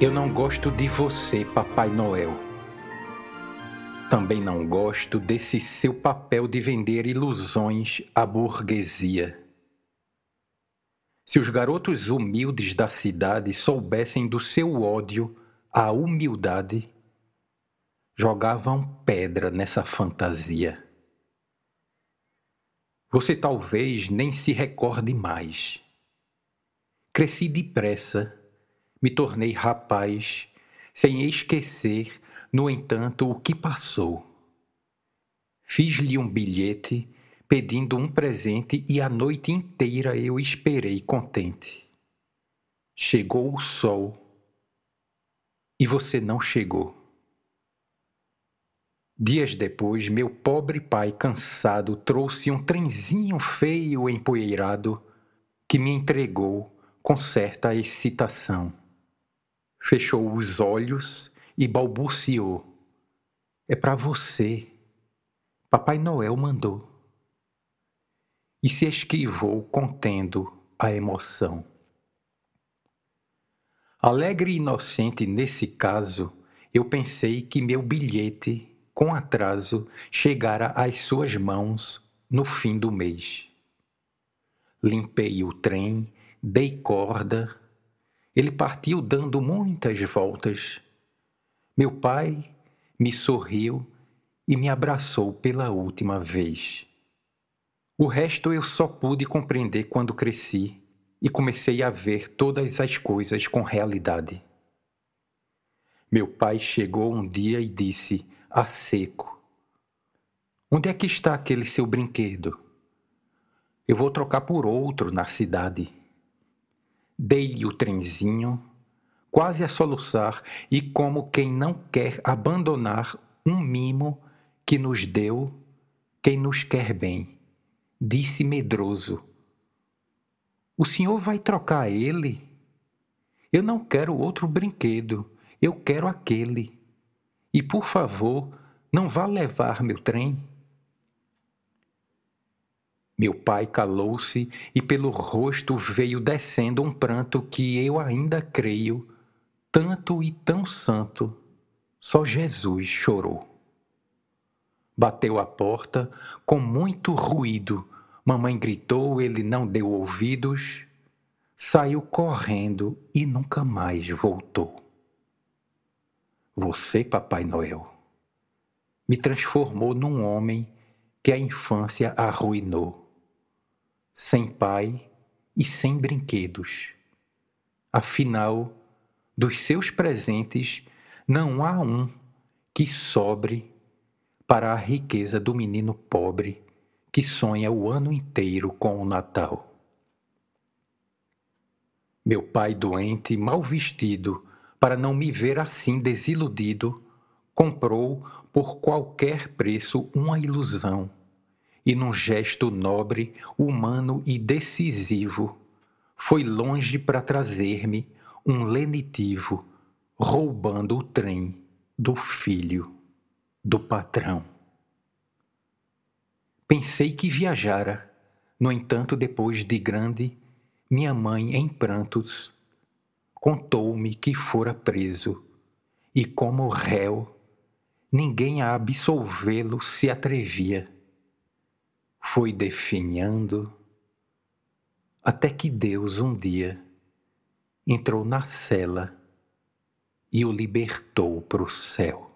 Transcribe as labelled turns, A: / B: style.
A: Eu não gosto de você, Papai Noel. Também não gosto desse seu papel de vender ilusões à burguesia. Se os garotos humildes da cidade soubessem do seu ódio à humildade, jogavam pedra nessa fantasia. Você talvez nem se recorde mais. Cresci depressa me tornei rapaz, sem esquecer, no entanto, o que passou. Fiz-lhe um bilhete pedindo um presente e a noite inteira eu esperei contente. Chegou o sol e você não chegou. Dias depois, meu pobre pai, cansado, trouxe um trenzinho feio empoeirado que me entregou com certa excitação fechou os olhos e balbuciou: É para você. Papai Noel mandou. E se esquivou, contendo a emoção. Alegre e inocente nesse caso, eu pensei que meu bilhete, com atraso, chegara às suas mãos no fim do mês. Limpei o trem, dei corda, ele partiu dando muitas voltas. Meu pai me sorriu e me abraçou pela última vez. O resto eu só pude compreender quando cresci e comecei a ver todas as coisas com realidade. Meu pai chegou um dia e disse, a seco: Onde é que está aquele seu brinquedo? Eu vou trocar por outro na cidade. Dei-lhe o trenzinho, quase a soluçar, e como quem não quer abandonar um mimo que nos deu quem nos quer bem, disse medroso. O senhor vai trocar ele? Eu não quero outro brinquedo, eu quero aquele. E por favor, não vá levar meu trem. Meu pai calou-se e pelo rosto veio descendo um pranto que eu ainda creio, tanto e tão santo, só Jesus chorou. Bateu a porta com muito ruído. Mamãe gritou, ele não deu ouvidos, saiu correndo e nunca mais voltou. Você, Papai Noel, me transformou num homem que a infância arruinou sem pai e sem brinquedos. Afinal, dos seus presentes não há um que sobre para a riqueza do menino pobre que sonha o ano inteiro com o Natal. Meu pai doente, mal vestido, para não me ver assim desiludido, comprou por qualquer preço uma ilusão e num gesto nobre, humano e decisivo, foi longe para trazer-me um lenitivo, roubando o trem do filho do patrão. Pensei que viajara, no entanto, depois de grande, minha mãe, em prantos, contou-me que fora preso, e como réu, ninguém a absolvê-lo se atrevia foi definhando, até que Deus um dia entrou na cela e o libertou para o céu.